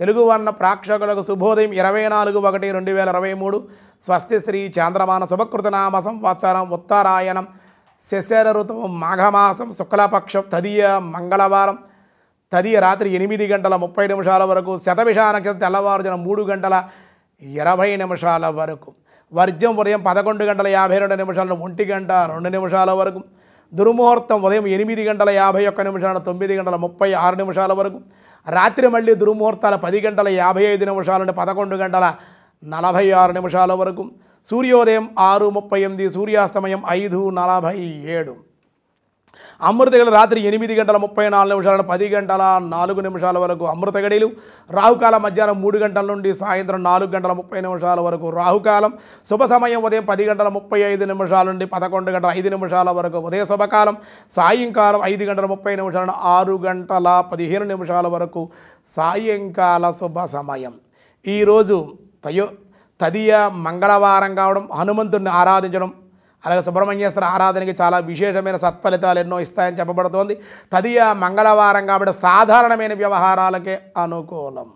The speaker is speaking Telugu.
తెలుగు వర్ణ ప్రాక్షకులకు శుభోదయం ఇరవై నాలుగు ఒకటి రెండు వేల ఇరవై మూడు స్వస్తి శ్రీ చాంద్రమాన శుభకృతనామ సంవత్సరం ఉత్తరాయణం శశర ఋతువు మాఘమాసం శుక్లపక్షం తదియ మంగళవారం తదియ రాత్రి ఎనిమిది గంటల ముప్పై నిమిషాల వరకు శతభిష నక్షత్రం తెల్లవారుజన మూడు గంటల ఇరవై నిమిషాల వరకు వర్జం ఉదయం పదకొండు గంటల యాభై రెండు నిమిషాల ఒంటి గంట రెండు నిమిషాల వరకు దుర్ముహూర్తం ఉదయం ఎనిమిది గంటల యాభై ఒక్క నిమిషాల తొమ్మిది గంటల ముప్పై ఆరు నిమిషాల వరకు రాత్రి మళ్ళీ దుర్ముహూర్తాల పది గంటల యాభై ఐదు నిమిషాల నుండి పదకొండు గంటల నలభై ఆరు నిమిషాల వరకు సూర్యోదయం ఆరు ముప్పై ఎనిమిది సూర్యాస్తమయం ఐదు నలభై ఏడు అమృతగడి రాత్రి ఎనిమిది గంటల ముప్పై నాలుగు నిమిషాల పది గంటల నాలుగు నిమిషాల వరకు అమృతగడిలు రాహుకాలం మధ్యాహ్నం మూడు గంటల నుండి సాయంత్రం నాలుగు గంటల ముప్పై నిమిషాల వరకు రాహుకాలం శుభ సమయం ఉదయం పది గంటల ముప్పై ఐదు నిమిషాల నుండి పదకొండు గంటల ఐదు నిమిషాల వరకు ఉదయ శుభకాలం సాయంకాలం ఐదు గంటల ముప్పై నిమిషాల ఆరు గంటల పదిహేను నిమిషాల వరకు సాయంకాల శుభ సమయం ఈరోజు తయో తదియ మంగళవారం కావడం హనుమంతుడిని ఆరాధించడం అలాగే సుబ్రహ్మణ్యేశ్వర ఆరాధనకి చాలా విశేషమైన సత్ఫలితాలు ఎన్నో ఇస్తాయని చెప్పబడుతోంది తదియ మంగళవారం కాబట్టి సాధారణమైన వ్యవహారాలకే అనుకూలం